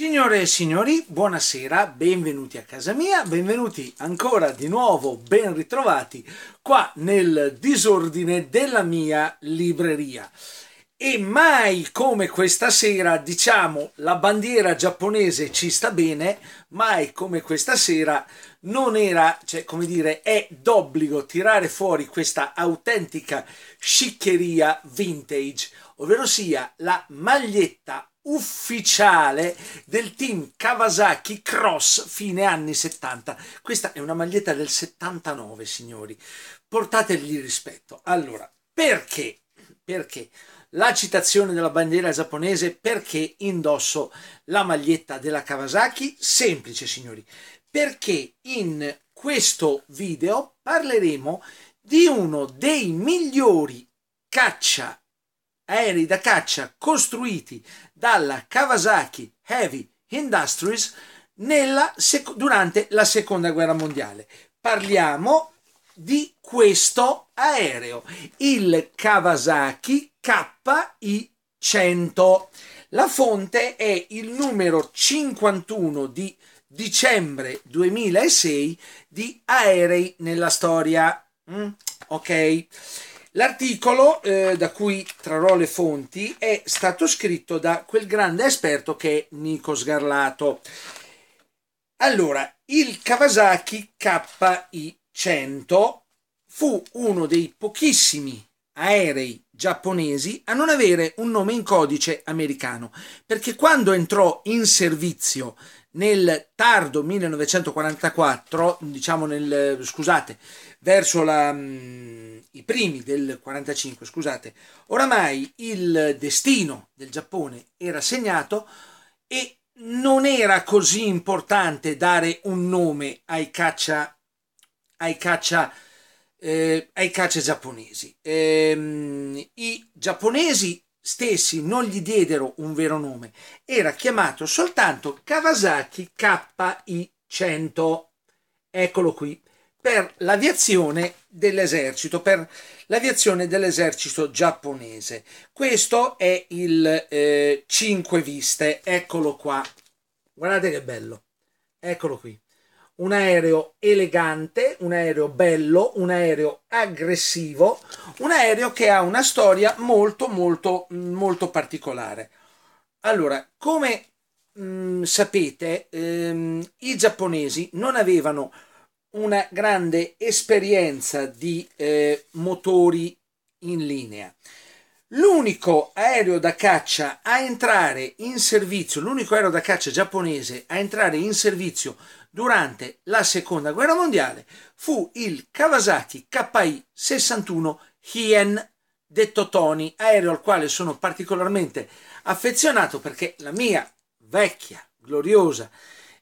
Signore e signori, buonasera, benvenuti a casa mia, benvenuti ancora di nuovo, ben ritrovati qua nel disordine della mia libreria. E mai come questa sera, diciamo, la bandiera giapponese ci sta bene, mai come questa sera non era, cioè come dire, è d'obbligo tirare fuori questa autentica sciccheria vintage, ovvero sia la maglietta ufficiale del team Kawasaki Cross fine anni 70. Questa è una maglietta del 79, signori. Portategli rispetto. Allora, perché? Perché? la citazione della bandiera giapponese perché indosso la maglietta della Kawasaki? Semplice, signori, perché in questo video parleremo di uno dei migliori caccia aerei da caccia costruiti dalla Kawasaki Heavy Industries nella, durante la seconda guerra mondiale. Parliamo di questo aereo, il Kawasaki KI-100. La fonte è il numero 51 di dicembre 2006 di aerei nella storia. Mm? ok? L'articolo eh, da cui trarò le fonti è stato scritto da quel grande esperto che è Nico Sgarlato. Allora, il Kawasaki KI100 fu uno dei pochissimi aerei giapponesi a non avere un nome in codice americano, perché quando entrò in servizio nel tardo 1944, diciamo nel, scusate, verso la, mm, i primi del 45, scusate, oramai il destino del Giappone era segnato e non era così importante dare un nome ai caccia, ai caccia, eh, ai caccia giapponesi. Ehm, I giapponesi stessi non gli diedero un vero nome, era chiamato soltanto Kawasaki KI100. Eccolo qui per l'aviazione dell'esercito, per l'aviazione dell'esercito giapponese. Questo è il eh, 5 viste, eccolo qua. Guardate che bello, eccolo qui. Un aereo elegante, un aereo bello, un aereo aggressivo, un aereo che ha una storia molto molto mm, molto particolare. Allora, come mh, mm, sapete, ehm, i giapponesi non avevano una grande esperienza di eh, motori in linea. L'unico aereo da caccia a entrare in servizio, l'unico aereo da caccia giapponese a entrare in servizio durante la seconda guerra mondiale fu il Kawasaki KI 61 Hien, detto Tony, aereo al quale sono particolarmente affezionato perché la mia vecchia, gloriosa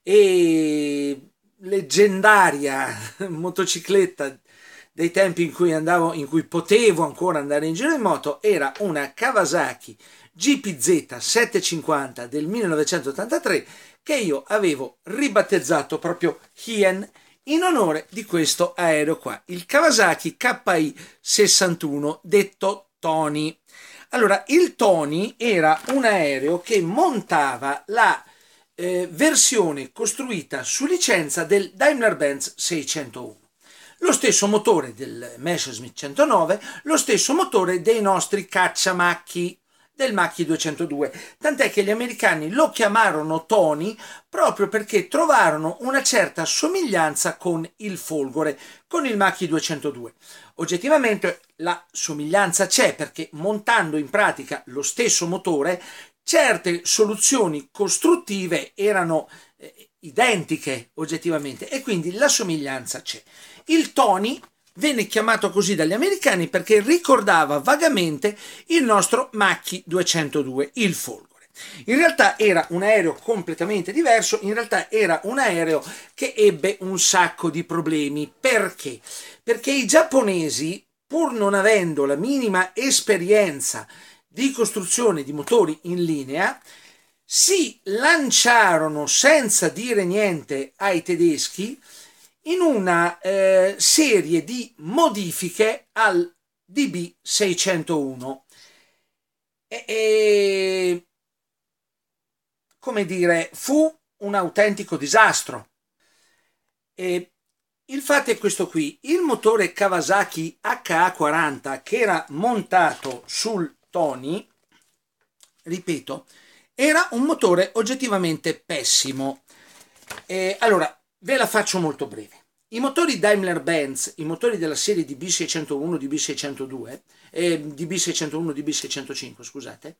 e leggendaria motocicletta dei tempi in cui andavo, in cui potevo ancora andare in giro in moto, era una Kawasaki GPZ 750 del 1983 che io avevo ribattezzato proprio Hien in onore di questo aereo qua, il Kawasaki KI 61 detto Tony. Allora, il Tony era un aereo che montava la eh, versione costruita su licenza del Daimler-Benz 601. Lo stesso motore del Messerschmitt 109, lo stesso motore dei nostri cacciamacchi del Macchi 202, tant'è che gli americani lo chiamarono Tony proprio perché trovarono una certa somiglianza con il Folgore, con il Macchi 202. Oggettivamente la somiglianza c'è perché montando in pratica lo stesso motore certe soluzioni costruttive erano eh, identiche oggettivamente e quindi la somiglianza c'è. Il Tony venne chiamato così dagli americani perché ricordava vagamente il nostro Macchi 202, il Folgore. In realtà era un aereo completamente diverso, in realtà era un aereo che ebbe un sacco di problemi. Perché? Perché i giapponesi, pur non avendo la minima esperienza di costruzione di motori in linea si lanciarono senza dire niente ai tedeschi in una eh, serie di modifiche al DB601. E, e, come dire, fu un autentico disastro. E il fatto è questo qui, il motore Kawasaki HA40 che era montato sul Tony, ripeto, era un motore oggettivamente pessimo. E, allora, ve la faccio molto breve. I motori Daimler-Benz, i motori della serie di B601, di B602, eh, di B601, di B605, scusate,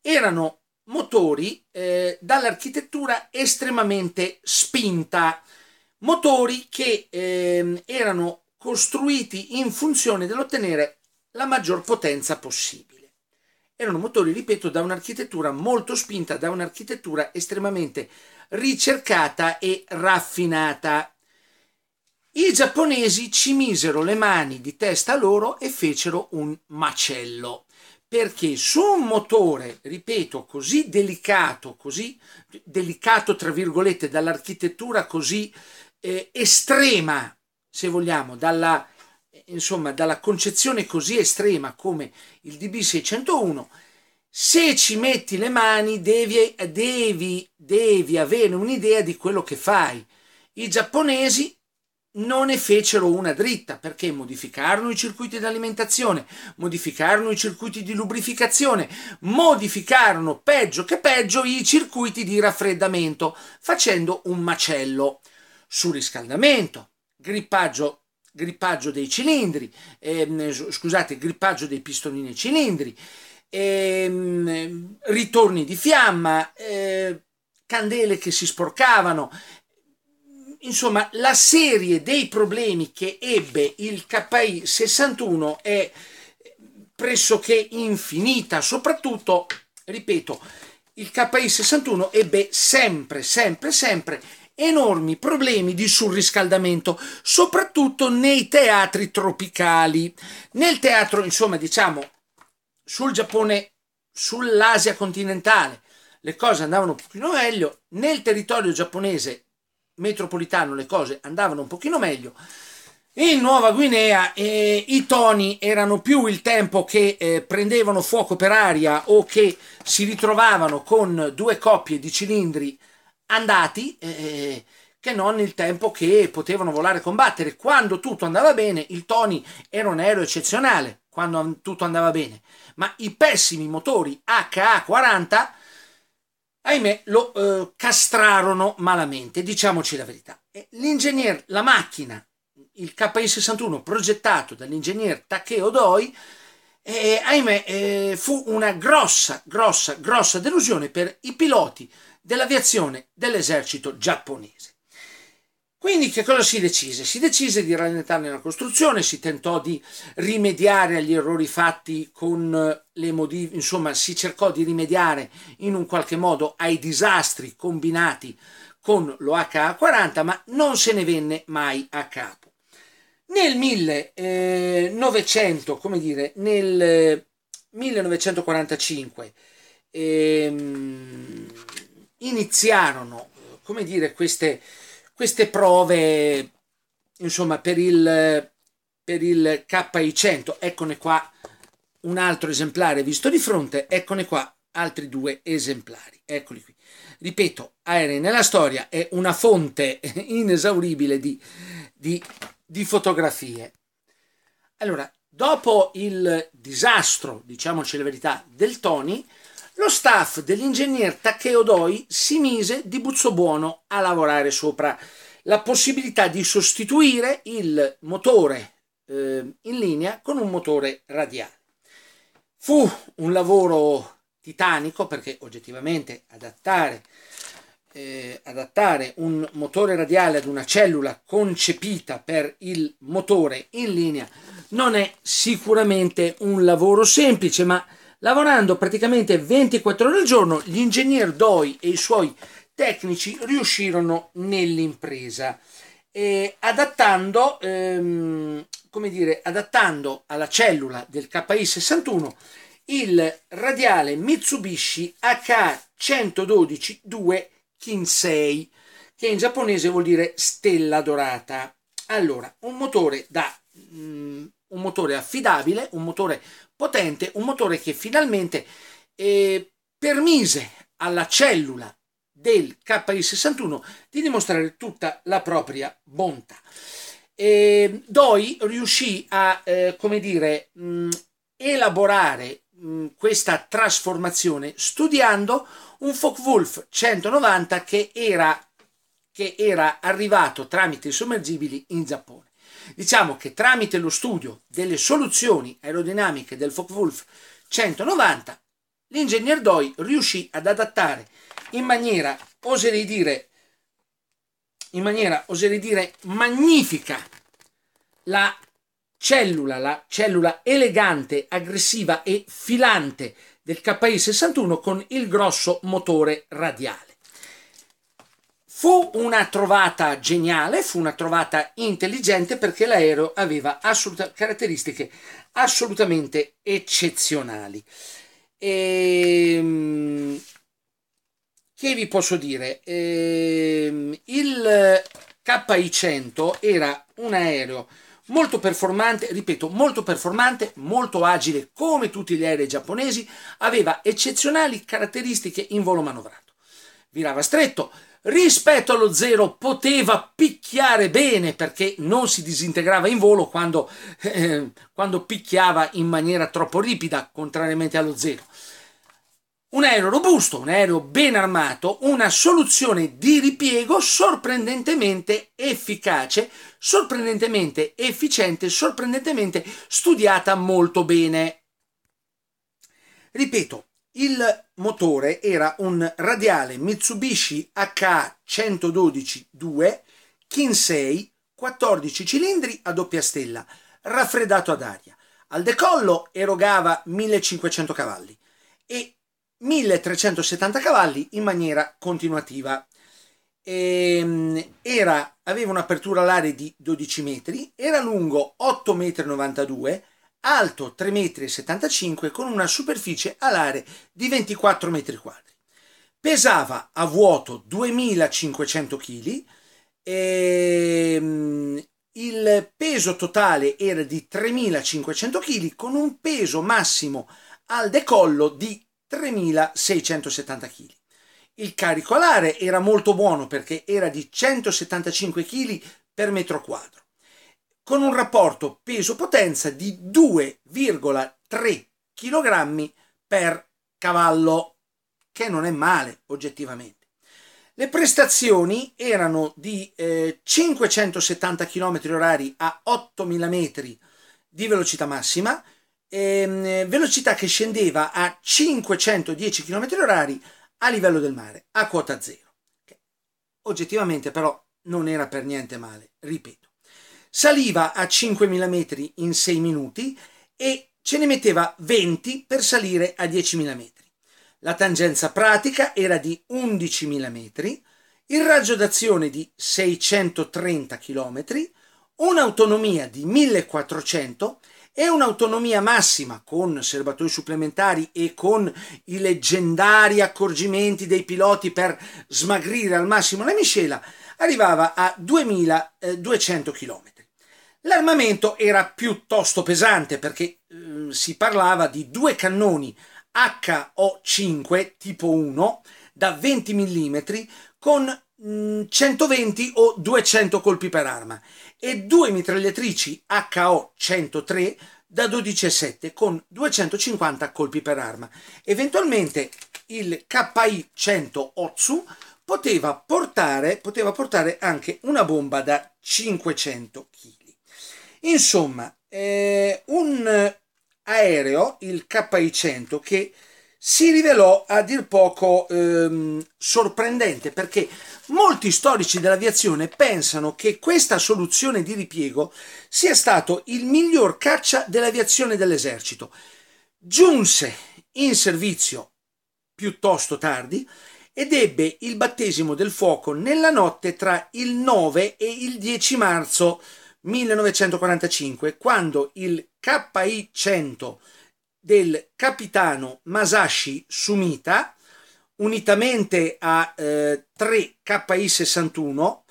erano motori eh, dall'architettura estremamente spinta, motori che eh, erano costruiti in funzione dell'ottenere la maggior potenza possibile erano motori, ripeto, da un'architettura molto spinta, da un'architettura estremamente ricercata e raffinata. I giapponesi ci misero le mani di testa loro e fecero un macello, perché su un motore, ripeto, così delicato, così delicato tra virgolette, dall'architettura così eh, estrema, se vogliamo, dalla insomma, dalla concezione così estrema come il DB601, se ci metti le mani devi, devi, devi avere un'idea di quello che fai. I giapponesi non ne fecero una dritta perché modificarono i circuiti di alimentazione, modificarono i circuiti di lubrificazione, modificarono peggio che peggio i circuiti di raffreddamento facendo un macello, surriscaldamento, grippaggio grippaggio dei cilindri, ehm, scusate, grippaggio dei pistoni nei cilindri, ehm, ritorni di fiamma, eh, candele che si sporcavano. Insomma, la serie dei problemi che ebbe il KI 61 è pressoché infinita, soprattutto, ripeto, il KI 61 ebbe sempre, sempre, sempre enormi problemi di surriscaldamento, soprattutto nei teatri tropicali. Nel teatro, insomma, diciamo, sul Giappone, sull'Asia continentale, le cose andavano un pochino meglio, nel territorio giapponese metropolitano le cose andavano un pochino meglio. In Nuova Guinea eh, i toni erano più il tempo che eh, prendevano fuoco per aria o che si ritrovavano con due coppie di cilindri andati eh, eh, che non il tempo che potevano volare e combattere. Quando tutto andava bene, il Tony era un aereo eccezionale, quando tutto andava bene, ma i pessimi motori HA-40, ahimè, lo eh, castrarono malamente, diciamoci la verità. L'ingegner, la macchina, il KI-61 progettato dall'ingegner Takeo Doi, eh, ahimè, eh, fu una grossa, grossa, grossa delusione per i piloti dell'aviazione dell'esercito giapponese. Quindi che cosa si decise? Si decise di rallentare la costruzione, si tentò di rimediare agli errori fatti con le modifiche, insomma si cercò di rimediare in un qualche modo ai disastri combinati con l'OHA-40, ma non se ne venne mai a capo. Nel 1900, eh, come dire, nel 1945, ehm, iniziarono, come dire, queste, queste prove, insomma, per il, per il KI100. Eccone qua un altro esemplare visto di fronte, eccone qua altri due esemplari. Eccoli qui. Ripeto, Aerei nella storia è una fonte inesauribile di, di, di fotografie. Allora, dopo il disastro, diciamoci la verità, del Tony, lo staff dell'ingegner Takeo Doi si mise di buono a lavorare sopra la possibilità di sostituire il motore eh, in linea con un motore radiale. Fu un lavoro titanico perché oggettivamente adattare, eh, adattare un motore radiale ad una cellula concepita per il motore in linea non è sicuramente un lavoro semplice, ma Lavorando praticamente 24 ore al giorno, gli ingegner Doi e i suoi tecnici riuscirono nell'impresa, eh, adattando, ehm, dire, adattando alla cellula del KI61 il radiale Mitsubishi H112-2 Kinsei, che in giapponese vuol dire stella dorata. Allora, un motore da... Mh, mm, un motore affidabile, un motore potente, un motore che finalmente eh, permise alla cellula del KI61 di dimostrare tutta la propria bontà. E ehm, Doi riuscì a, eh, come dire, mh, mm, elaborare mh, mm, questa trasformazione studiando un Focke-Wulf 190 che era, che era arrivato tramite i sommergibili in Giappone. Diciamo che tramite lo studio delle soluzioni aerodinamiche del Focke-Wulf 190, l'ingegner Doi riuscì ad adattare in maniera, oserei dire, in maniera, oserei dire, magnifica la cellula, la cellula elegante, aggressiva e filante del KI61 con il grosso motore radiale. Fu una trovata geniale, fu una trovata intelligente perché l'aereo aveva assoluta, caratteristiche assolutamente eccezionali. E, ehm, che vi posso dire? E, ehm, il KI-100 era un aereo molto performante, ripeto, molto performante, molto agile come tutti gli aerei giapponesi, aveva eccezionali caratteristiche in volo manovrato. Virava stretto, rispetto allo zero poteva picchiare bene perché non si disintegrava in volo quando, eh, quando picchiava in maniera troppo ripida, contrariamente allo zero. Un aereo robusto, un aereo ben armato, una soluzione di ripiego sorprendentemente efficace, sorprendentemente efficiente, sorprendentemente studiata molto bene. Ripeto, il motore era un radiale Mitsubishi H112-2 Kinsey 14 cilindri a doppia stella, raffreddato ad aria. Al decollo erogava 1500 cavalli e 1370 cavalli in maniera continuativa. E, ehm, era, aveva un'apertura all'aria di 12 metri, era lungo 8,92 metri alto 3,75 m con una superficie alare di 24 m2. Pesava a vuoto 2500 kg, e il peso totale era di 3500 kg con un peso massimo al decollo di 3670 kg. Il carico alare era molto buono perché era di 175 kg per metro quadro con un rapporto peso-potenza di 2,3 kg per cavallo, che non è male oggettivamente. Le prestazioni erano di eh, 570 km/h a 8000 metri di velocità massima, ehm, velocità che scendeva a 510 km/h a livello del mare, a quota zero. Oggettivamente però non era per niente male, ripeto saliva a 5.000 metri in 6 minuti e ce ne metteva 20 per salire a 10.000 metri. La tangenza pratica era di 11.000 metri, il raggio d'azione di 630 km, un'autonomia di 1400 e un'autonomia massima con serbatoi supplementari e con i leggendari accorgimenti dei piloti per smagrire al massimo la miscela, arrivava a 2200 km. Eh, L'armamento era piuttosto pesante perché eh, si parlava di due cannoni HO5 tipo 1 da 20 mm con mh, mhmm, 120 o 200 colpi per arma e due mitragliatrici HO103 da 12,7 con 250 colpi per arma. Eventualmente il KI 100 Otsu poteva portare, poteva portare anche una bomba da 500 kg. Insomma, eh, un aereo, il KI-100, che si rivelò a dir poco ehm, sorprendente perché molti storici dell'aviazione pensano che questa soluzione di ripiego sia stato il miglior caccia dell'aviazione dell'esercito. Giunse in servizio piuttosto tardi ed ebbe il battesimo del fuoco nella notte tra il 9 e il 10 marzo 1945 quando il KI 100 del capitano Masashi Sumita, unitamente a eh, 3 KI 61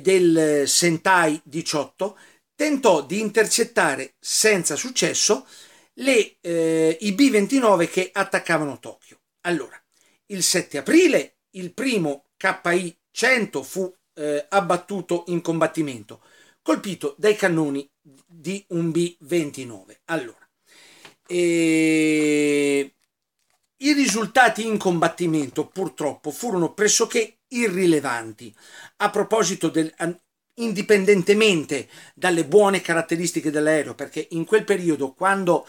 del Sentai 18, tentò di intercettare senza successo le, eh, i B-29 che attaccavano Tokyo. Allora, il 7 aprile il primo KI-100 fu eh, abbattuto in combattimento colpito dai cannoni di un B-29. Allora, e... i risultati in combattimento purtroppo furono pressoché irrilevanti. A proposito del, indipendentemente dalle buone caratteristiche dell'aereo, perché in quel periodo, quando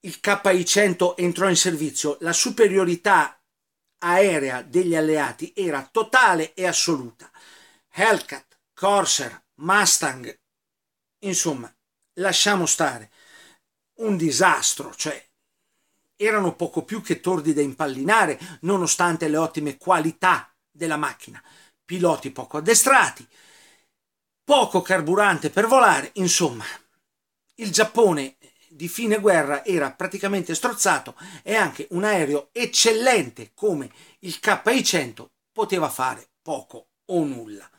il KI-100 entrò in servizio, la superiorità aerea degli alleati era totale e assoluta. Hellcat, Corsair, Mustang, insomma, lasciamo stare, un disastro, cioè erano poco più che tordi da impallinare nonostante le ottime qualità della macchina, piloti poco addestrati, poco carburante per volare, insomma, il Giappone di fine guerra era praticamente strozzato e anche un aereo eccellente come il KI-100 poteva fare poco o nulla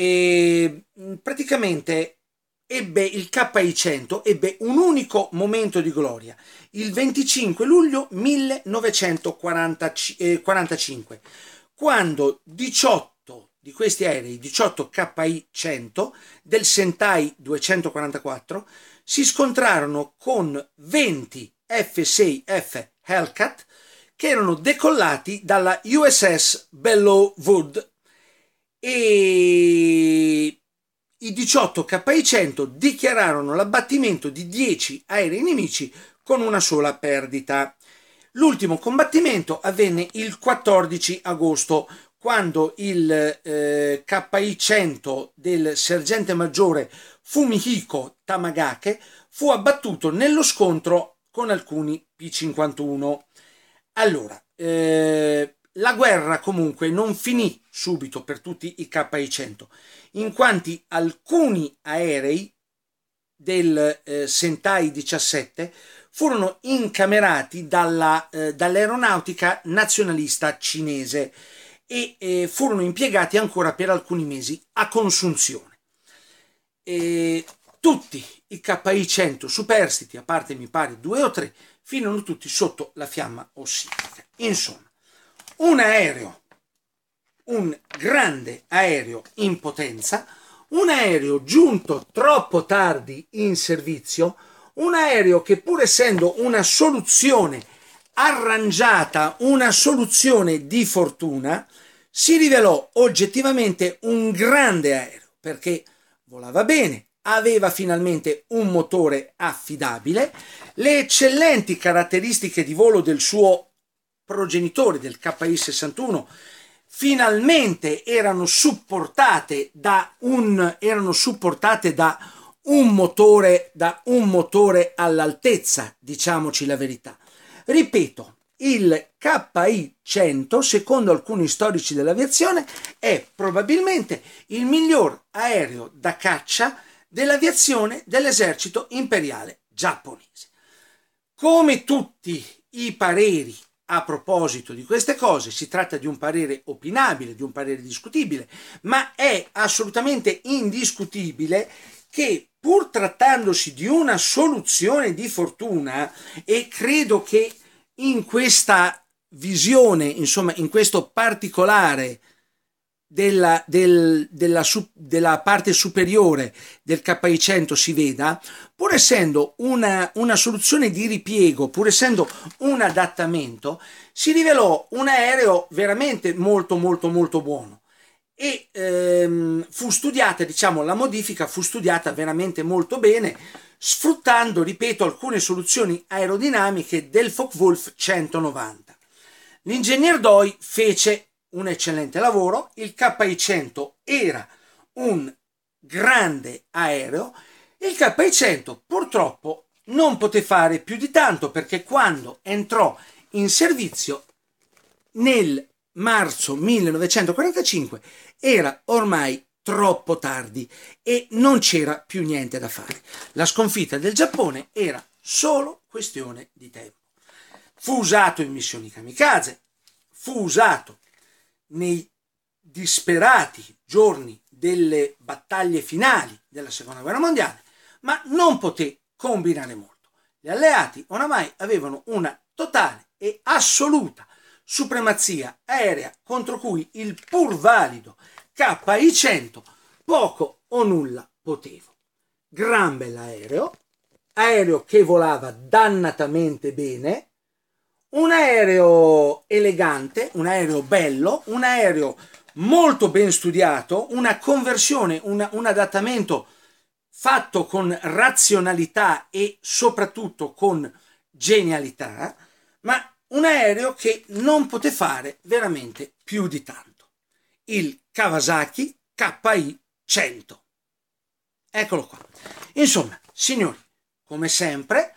e mm, praticamente ebbe il KI100 ebbe un unico momento di gloria il 25 luglio 1945 eh, quando 18 di questi aerei 18 KI100 del Sentai 244 si scontrarono con 20 F6F Hellcat che erano decollati dalla USS Bellowwood e i 18 KI-100 dichiararono l'abbattimento di 10 aerei nemici con una sola perdita. L'ultimo combattimento avvenne il 14 agosto, quando il eh, KI-100 del sergente maggiore Fumihiko Tamagake fu abbattuto nello scontro con alcuni P-51. Allora, eh, la guerra comunque non finì subito per tutti i KI-100, in quanto alcuni aerei del eh, Sentai 17 furono incamerati dalla, eh, dall'aeronautica nazionalista cinese e eh, furono impiegati ancora per alcuni mesi a consunzione. E tutti i KI-100 superstiti, a parte mi pare due o tre, finirono tutti sotto la fiamma ossidica. Insomma, un aereo, un grande aereo in potenza, un aereo giunto troppo tardi in servizio, un aereo che pur essendo una soluzione arrangiata, una soluzione di fortuna, si rivelò oggettivamente un grande aereo perché volava bene, aveva finalmente un motore affidabile, le eccellenti caratteristiche di volo del suo progenitori del KI61 finalmente erano supportate da un, supportate da un, motore, da un motore all'altezza, diciamoci la verità. Ripeto, il KI-100, secondo alcuni storici dell'aviazione, è probabilmente il miglior aereo da caccia dell'aviazione dell'esercito imperiale giapponese. Come tutti i pareri a proposito di queste cose, si tratta di un parere opinabile, di un parere discutibile, ma è assolutamente indiscutibile che pur trattandosi di una soluzione di fortuna e credo che in questa visione, insomma, in questo particolare della, del, della, della, parte superiore del KI100 si veda, pur essendo una, una, soluzione di ripiego, pur essendo un adattamento, si rivelò un aereo veramente molto molto molto buono e ehm, fu studiata, diciamo, la modifica fu studiata veramente molto bene sfruttando, ripeto, alcune soluzioni aerodinamiche del Focke-Wulf 190. L'ingegner Doi fece un eccellente lavoro, il KI-100 era un grande aereo, il KI-100 purtroppo non poté fare più di tanto perché quando entrò in servizio nel marzo 1945 era ormai troppo tardi e non c'era più niente da fare. La sconfitta del Giappone era solo questione di tempo. Fu usato in missioni kamikaze, fu usato nei disperati giorni delle battaglie finali della seconda guerra mondiale, ma non poté combinare molto. Gli alleati oramai avevano una totale e assoluta supremazia aerea contro cui il pur valido KI-100 poco o nulla potevo. Gran bell'aereo, aereo che volava dannatamente bene, un aereo elegante, un aereo bello, un aereo molto ben studiato, una conversione, una, un adattamento fatto con razionalità e soprattutto con genialità, ma un aereo che non poteva fare veramente più di tanto. Il Kawasaki KI 100. Eccolo qua. Insomma, signori, come sempre,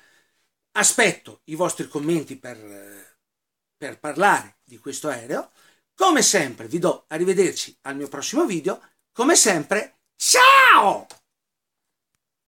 Aspetto i vostri commenti per, per parlare di questo aereo. Come sempre vi do arrivederci al mio prossimo video. Come sempre, ciao!